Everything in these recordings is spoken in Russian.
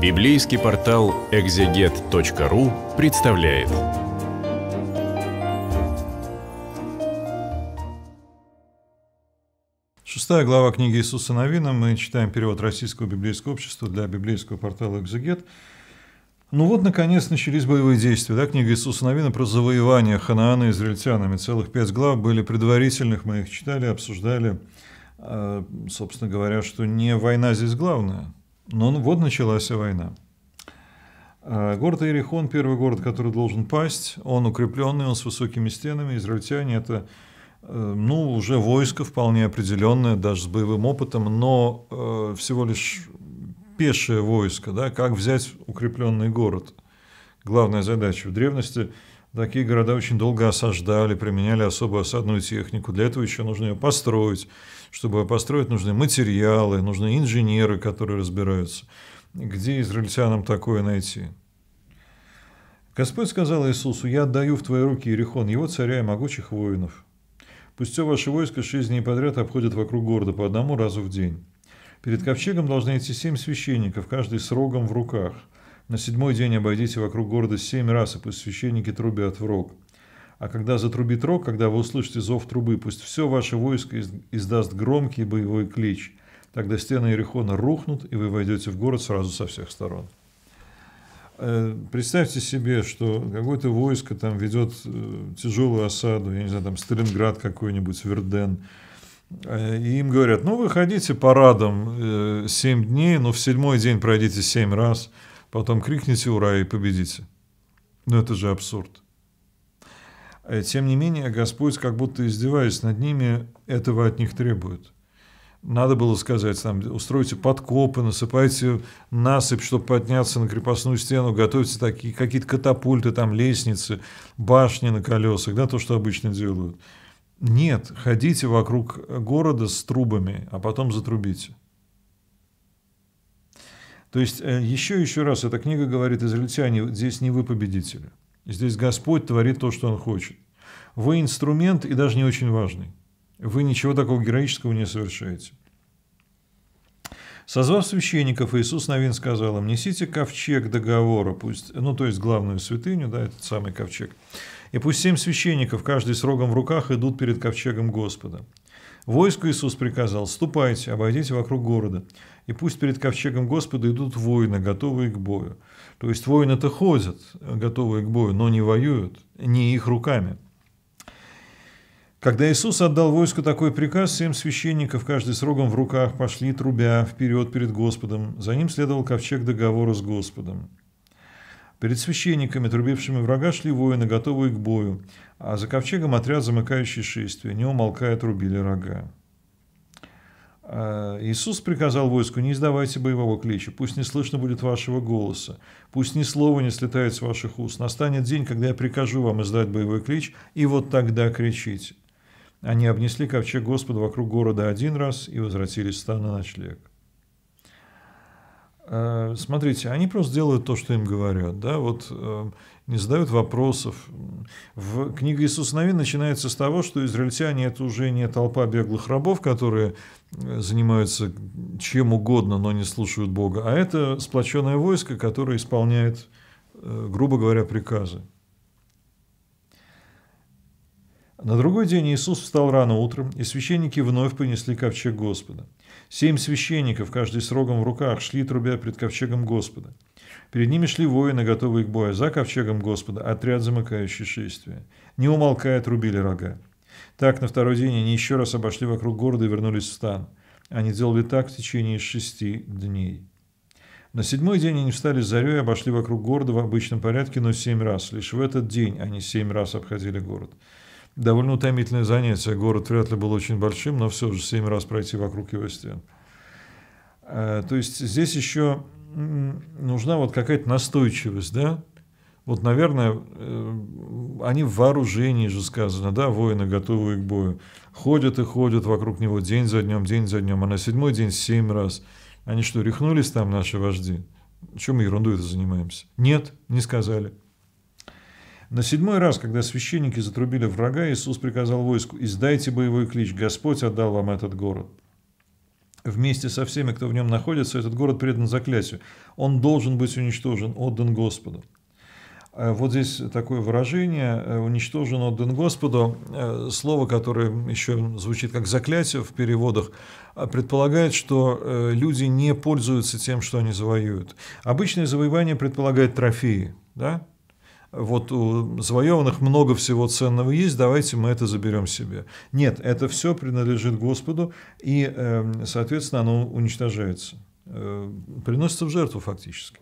Библейский портал экзегет.ру представляет. Шестая глава книги Иисуса Новина. Мы читаем перевод Российского библейского общества для библейского портала «Экзегет». Ну вот, наконец, начались боевые действия. Да? Книга Иисуса Новина про завоевание Ханаана израильтянами. Целых пять глав были предварительных, мы их читали, обсуждали. Э, собственно говоря, что не война здесь главная, но ну, ну, вот началась война. А, город Иерихон – первый город, который должен пасть. Он укрепленный, он с высокими стенами. Израильтяне – это э, ну, уже войско вполне определенное, даже с боевым опытом, но э, всего лишь пешее войско. Да? Как взять укрепленный город? Главная задача в древности – Такие города очень долго осаждали, применяли особую осадную технику. Для этого еще нужно ее построить. Чтобы ее построить, нужны материалы, нужны инженеры, которые разбираются. Где израильтянам такое найти? Господь сказал Иисусу, «Я отдаю в твои руки Иерихон, его царя и могучих воинов. Пусть все ваши войска шесть дней подряд обходят вокруг города по одному разу в день. Перед ковчегом должны идти семь священников, каждый с рогом в руках – на седьмой день обойдите вокруг города семь раз, и пусть священники трубят в рог. А когда затрубит рог, когда вы услышите зов трубы, пусть все ваше войско издаст громкий боевой клич. Тогда стены Иерихона рухнут, и вы войдете в город сразу со всех сторон. Э, представьте себе, что какое-то войско там ведет э, тяжелую осаду, я не знаю, там Сталинград какой-нибудь, Верден, э, и им говорят, ну, выходите парадом 7 дней, но в седьмой день пройдите 7 раз – потом крикните «Ура!» и победите. Но ну, это же абсурд. Э, тем не менее, Господь, как будто издеваясь над ними, этого от них требует. Надо было сказать, там, устройте подкопы, насыпайте насыпь, чтобы подняться на крепостную стену, готовьте такие какие-то катапульты, там, лестницы, башни на колесах, да, то, что обычно делают. Нет, ходите вокруг города с трубами, а потом затрубите. То есть еще э, еще раз эта книга говорит, израильтяне, здесь не вы победители. Здесь Господь творит то, что Он хочет. Вы инструмент и даже не очень важный. Вы ничего такого героического не совершаете. Созвав священников, Иисус Новин сказал им, несите ковчег договора, пусть, ну то есть главную святыню, да, этот самый ковчег, и пусть семь священников, каждый с рогом в руках, идут перед ковчегом Господа. Войску Иисус приказал, ступайте, обойдите вокруг города, и пусть перед ковчегом Господа идут воины, готовые к бою. То есть воины-то ходят, готовые к бою, но не воюют, не их руками. Когда Иисус отдал войску такой приказ, семь священников, каждый с рогом в руках, пошли, трубя, вперед перед Господом. За ним следовал ковчег договора с Господом. Перед священниками, трубившими врага, шли воины, готовые к бою, а за ковчегом отряд, замыкающий шествие, не умолкая, трубили рога. А, Иисус приказал войску, не издавайте боевого клича, пусть не слышно будет вашего голоса, пусть ни слова не слетает с ваших уст. Настанет день, когда я прикажу вам издать боевой клич, и вот тогда кричите. Они обнесли ковчег Господа вокруг города один раз и возвратились в стан на ночлег смотрите, они просто делают то, что им говорят, да, вот э, не задают вопросов. В книга Иисус Новин начинается с того, что израильтяне – это уже не толпа беглых рабов, которые э, занимаются чем угодно, но не слушают Бога, а это сплоченное войско, которое исполняет, э, грубо говоря, приказы. На другой день Иисус встал рано утром, и священники вновь понесли ковчег Господа. Семь священников, каждый с рогом в руках, шли, трубя пред ковчегом Господа. Перед ними шли воины, готовые к бою, за ковчегом Господа, отряд, замыкающий шествие. Не умолкая, трубили рога. Так на второй день они еще раз обошли вокруг города и вернулись в стан. Они делали так в течение шести дней. На седьмой день они встали с зарей и обошли вокруг города в обычном порядке, но семь раз. Лишь в этот день они семь раз обходили город довольно утомительное занятие. Город вряд ли был очень большим, но все же семь раз пройти вокруг его стен. Э, то есть здесь еще нужна вот какая-то настойчивость, да? Вот, наверное, э, они в вооружении же сказано, да, воины готовые к бою. Ходят и ходят вокруг него день за днем, день за днем, а на седьмой день семь раз. Они что, рехнулись там, наши вожди? Чем мы ерунду это занимаемся? Нет, не сказали. На седьмой раз, когда священники затрубили врага, Иисус приказал войску «Издайте боевой клич, Господь отдал вам этот город». Вместе со всеми, кто в нем находится, этот город предан заклятию. Он должен быть уничтожен, отдан Господу. Э, вот здесь такое выражение э, «уничтожен, отдан Господу», э, слово, которое еще звучит как «заклятие» в переводах, предполагает, что люди не пользуются тем, что они завоюют. Обычное завоевание предполагает трофеи, да? вот у завоеванных много всего ценного есть, давайте мы это заберем себе. Нет, это все принадлежит Господу, и, эм, соответственно, оно уничтожается, э, приносится в жертву фактически.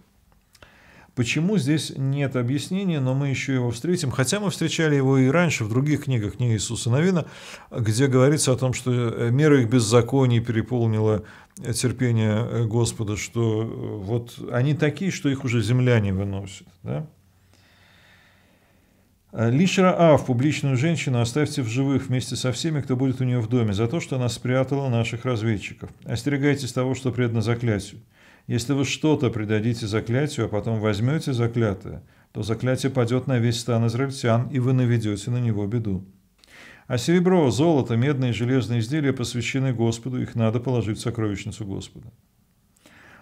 Почему здесь нет объяснения, но мы еще его встретим, хотя мы встречали его и раньше в других книгах, книги Иисуса Новина, где говорится о том, что э, мера их беззаконий переполнила э, терпение Господа, что вот они такие, что их уже земля не выносит. Да? Лишь Раав, публичную женщину, оставьте в живых вместе со всеми, кто будет у нее в доме, за то, что она спрятала наших разведчиков. Остерегайтесь того, что предано заклятию. Если вы что-то предадите заклятию, а потом возьмете заклятое, то заклятие падет на весь стан израильтян, и вы наведете на него беду. А серебро, золото, медные и железные изделия посвящены Господу, их надо положить в сокровищницу Господа.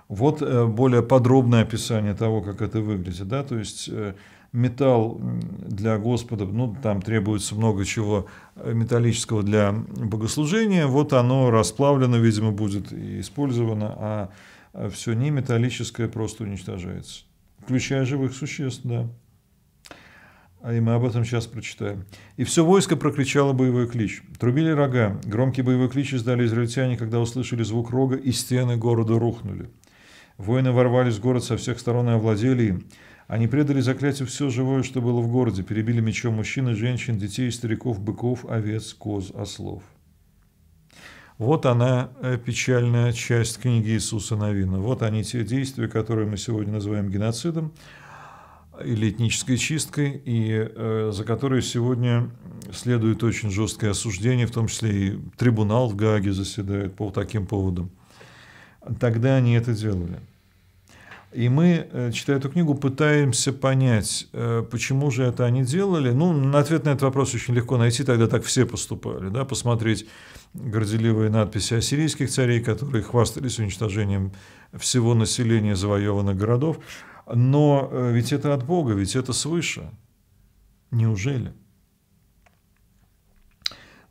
Вот э, более подробное описание того, как это выглядит. Да? То есть э, металл для Господа, ну, там требуется много чего э, металлического для богослужения, вот оно расплавлено, видимо, будет и использовано, а, а все не металлическое просто уничтожается, включая живых существ, да. А, и мы об этом сейчас прочитаем. «И все войско прокричало боевой клич. Трубили рога. Громкий боевой клич издали израильтяне, когда услышали звук рога, и стены города рухнули. Воины ворвались в город со всех сторон и овладели им. Они предали заклятию все живое, что было в городе, перебили мечом мужчин и женщин, детей, стариков, быков, овец, коз, ослов. Вот она, э, печальная часть книги Иисуса Новина. Вот они, те действия, которые мы сегодня называем геноцидом или этнической чисткой, и э, за которые сегодня следует очень жесткое осуждение, в том числе и трибунал в Гааге заседает по таким поводам. Тогда они это делали. И мы, э, читая эту книгу, пытаемся понять, э, почему же это они делали. Ну, на ответ на этот вопрос очень легко найти, тогда так все поступали. Да? Посмотреть горделивые надписи ассирийских царей, которые хвастались уничтожением всего населения завоеванных городов. Но э, ведь это от Бога, ведь это свыше. Неужели?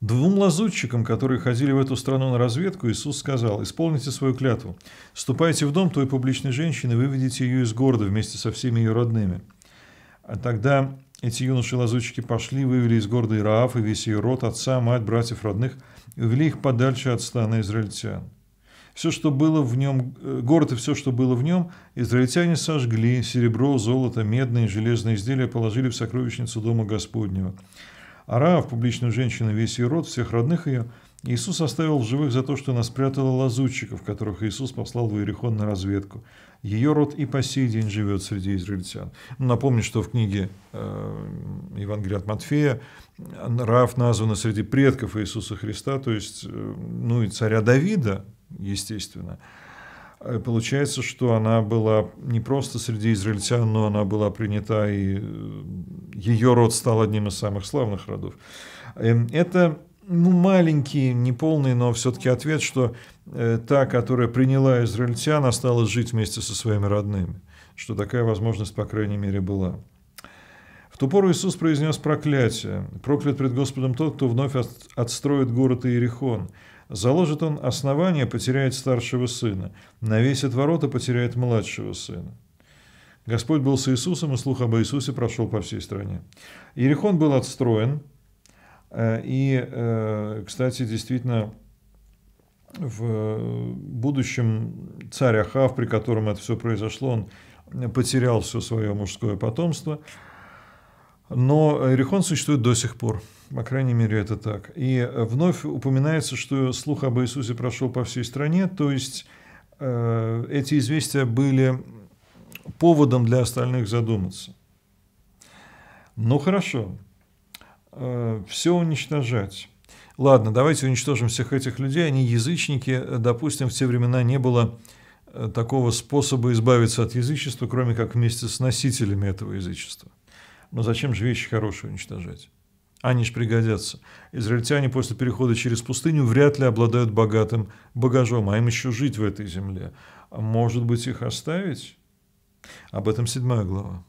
Двум лазутчикам, которые ходили в эту страну на разведку, Иисус сказал, «Исполните свою клятву. Ступайте в дом той публичной женщины, выведите ее из города вместе со всеми ее родными». А тогда эти юноши-лазутчики пошли, вывели из города Ираав и весь ее род, отца, мать, братьев, родных, и увели их подальше от стана израильтян. Все, что было в нем, э, город и все, что было в нем, израильтяне сожгли, серебро, золото, медные и железные изделия положили в сокровищницу Дома Господнего – Орав публично женщина весь ее род, всех родных ее, Иисус оставил в живых за то, что она спрятала лазутчиков, которых Иисус послал в Иерихон на разведку. Ее род и по сей день живет среди израильтян. Ну, напомню, что в книге э, Евангелия от Матфея Рав названа среди предков Иисуса Христа, то есть, э, ну и царя Давида, естественно. Э, получается, что она была не просто среди израильтян, но она была принята и э, ее род стал одним из самых славных родов. Эм, это ну, маленький, неполный, но все-таки ответ, что э, та, которая приняла израильтян, осталась жить вместе со своими родными, что такая возможность, по крайней мере, была. В ту пору Иисус произнес проклятие. Проклят пред Господом тот, кто вновь отстроит город Иерихон. Заложит он основание, потеряет старшего сына. Навесит ворота, потеряет младшего сына. Господь был с Иисусом, и слух об Иисусе прошел по всей стране. Иерихон был отстроен, э, и, э, кстати, действительно, в э, будущем царь Ахав, при котором это все произошло, он потерял все свое мужское потомство. Но Иерихон существует до сих пор. По крайней мере, это так. И вновь упоминается, что слух об Иисусе прошел по всей стране, то есть эти известия были поводом для остальных задуматься. Ну хорошо, э, все уничтожать. Ладно, давайте уничтожим всех этих людей, они язычники, допустим, в те времена не было э, такого способа избавиться от язычества, кроме как вместе с носителями этого язычества. Но зачем же вещи хорошие уничтожать? Они же пригодятся. Израильтяне после перехода через пустыню вряд ли обладают богатым багажом, а им еще жить в этой земле. Может быть, их оставить? Об этом седьмая глава.